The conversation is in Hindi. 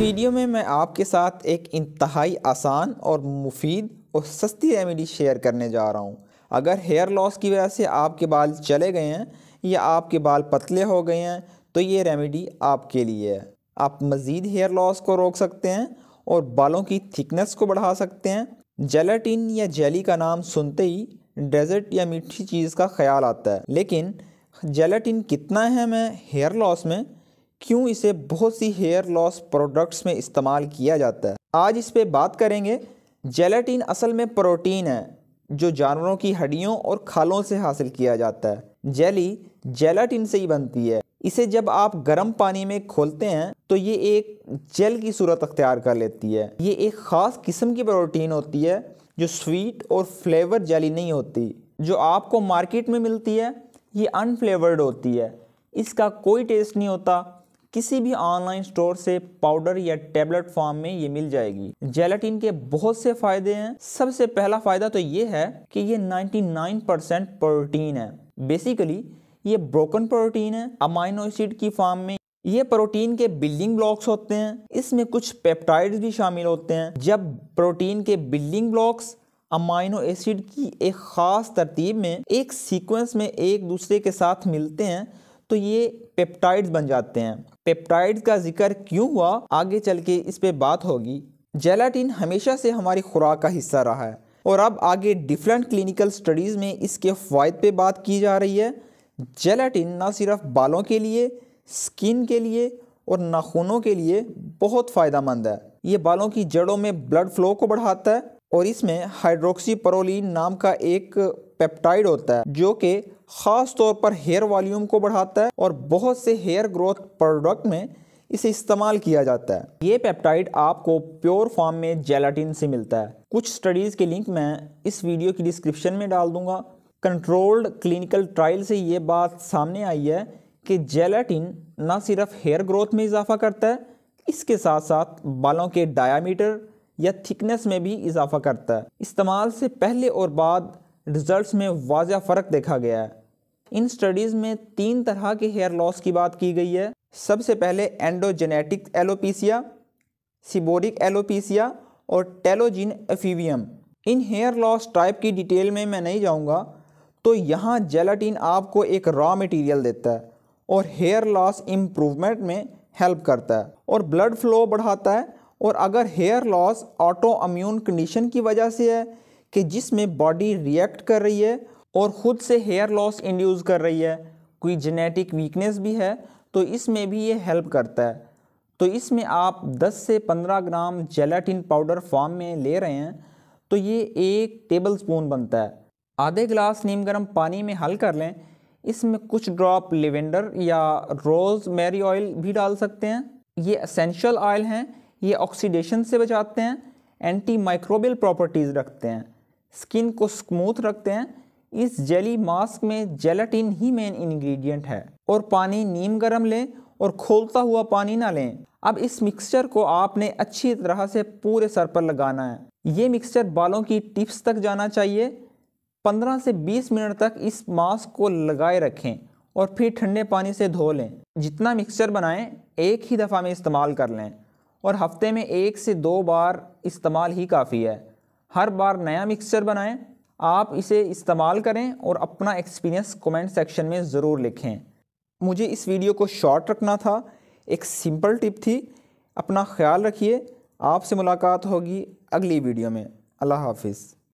वीडियो में मैं आपके साथ एक इंतहाई आसान और मुफीद और सस्ती रेमेडी शेयर करने जा रहा हूँ अगर हेयर लॉस की वजह से आपके बाल चले गए हैं या आपके बाल पतले हो गए हैं तो ये रेमेडी आपके लिए है आप मज़ीद हेयर लॉस को रोक सकते हैं और बालों की थिकनेस को बढ़ा सकते हैं जेलाटिन या जेली का नाम सुनते ही डेजर्ट या मीठी चीज़ का ख्याल आता है लेकिन जेलाटिन कितना है मैं हेयर लॉस में क्यों इसे बहुत सी हेयर लॉस प्रोडक्ट्स में इस्तेमाल किया जाता है आज इस पर बात करेंगे जेलेटिन असल में प्रोटीन है जो जानवरों की हड्डियों और खालों से हासिल किया जाता है जेली जेलेटिन से ही बनती है इसे जब आप गर्म पानी में खोलते हैं तो ये एक जेल की सूरत अख्तियार कर लेती है ये एक ख़ास किस्म की प्रोटीन होती है जो स्वीट और फ्लेवर जेली नहीं होती जो आपको मार्केट में मिलती है ये अनफ्लेवर्ड होती है इसका कोई टेस्ट नहीं होता किसी भी ऑनलाइन स्टोर से पाउडर या टेबलेट फॉर्म में ये मिल जाएगी जेलेटिन के बहुत से फायदे हैं सबसे पहला फायदा तो ये है कि ये 99 परसेंट प्रोटीन है बेसिकली ये ब्रोकन प्रोटीन है अमाइनो एसिड की फॉर्म में ये प्रोटीन के बिल्डिंग ब्लॉक्स होते हैं इसमें कुछ पेप्टाइड्स भी शामिल होते हैं जब प्रोटीन के बिल्डिंग ब्लॉक्स अमाइनो एसिड की एक ख़ास तरतीब में एक सीक्वेंस में एक दूसरे के साथ मिलते हैं तो ये पेप्टाइड्स बन जाते हैं पेप्टाइड्स का जिक्र क्यों हुआ आगे चल के इस पर बात होगी जेलाटिन हमेशा से हमारी खुराक का हिस्सा रहा है और अब आगे डिफरेंट क्लिनिकल स्टडीज़ में इसके फ़ायद पे बात की जा रही है जेलाटिन ना सिर्फ बालों के लिए स्किन के लिए और नाखूनों के लिए बहुत फ़ायदा मंद है ये बालों की जड़ों में ब्लड फ्लो को बढ़ाता है और इसमें हाइड्रोक्सी परोलिन नाम का एक पेप्टाइड होता है जो कि ख़ास तौर पर हेयर वॉल्यूम को बढ़ाता है और बहुत से हेयर ग्रोथ प्रोडक्ट में इसे इस्तेमाल किया जाता है ये पेप्टाइड आपको प्योर फॉर्म में जेलाटिन से मिलता है कुछ स्टडीज़ के लिंक मैं इस वीडियो की डिस्क्रिप्शन में डाल दूंगा कंट्रोल्ड क्लिनिकल ट्रायल से ये बात सामने आई है कि जेलाटिन ना सिर्फ हेयर ग्रोथ में इजाफा करता है इसके साथ साथ बालों के डायामीटर या थिकनेस में भी इजाफा करता है इस्तेमाल से पहले और बाद रिजल्ट्स में वाजा फ़र्क देखा गया है इन स्टडीज़ में तीन तरह के हेयर लॉस की बात की गई है सबसे पहले एंडोजेनेटिक एलोपीसिया सिबोरिक एलोपीसिया और टेलोजिन एफीवियम इन हेयर लॉस टाइप की डिटेल में मैं नहीं जाऊँगा तो यहाँ जेलाटीन आपको एक रॉ मटेरियल देता है और हेयर लॉस इम्प्रूवमेंट में हेल्प करता है और ब्लड फ्लो बढ़ाता है और अगर hair loss auto immune condition की वजह से है कि जिसमें बॉडी रिएक्ट कर रही है और ख़ुद से हेयर लॉस इंड्यूस कर रही है कोई जेनेटिक वीकनेस भी है तो इसमें भी ये हेल्प करता है तो इसमें आप 10 से 15 ग्राम जेलाटिन पाउडर फॉर्म में ले रहे हैं तो ये एक टेबल स्पून बनता है आधे गिलास नीम गर्म पानी में हल कर लें इसमें कुछ ड्रॉप लेवेंडर या रोज़ मैरी ऑयल भी डाल सकते हैं ये असेंशल ऑयल हैं ये ऑक्सीडेशन से बचाते हैं एंटी माइक्रोबियल प्रॉपर्टीज़ रखते हैं स्किन को स्मूथ रखते हैं इस जेली मास्क में जेलाटिन ही मेन इंग्रेडिएंट है और पानी नीम गर्म लें और खोलता हुआ पानी ना लें अब इस मिक्सचर को आपने अच्छी तरह से पूरे सर पर लगाना है ये मिक्सचर बालों की टिप्स तक जाना चाहिए 15 से 20 मिनट तक इस मास्क को लगाए रखें और फिर ठंडे पानी से धो लें जितना मिक्सचर बनाएं एक ही दफ़ा में इस्तेमाल कर लें और हफ्ते में एक से दो बार इस्तेमाल ही काफ़ी है हर बार नया मिक्सचर बनाएं आप इसे इस्तेमाल करें और अपना एक्सपीरियंस कमेंट सेक्शन में ज़रूर लिखें मुझे इस वीडियो को शॉर्ट रखना था एक सिंपल टिप थी अपना ख्याल रखिए आपसे मुलाकात होगी अगली वीडियो में अल्लाह हाफिज़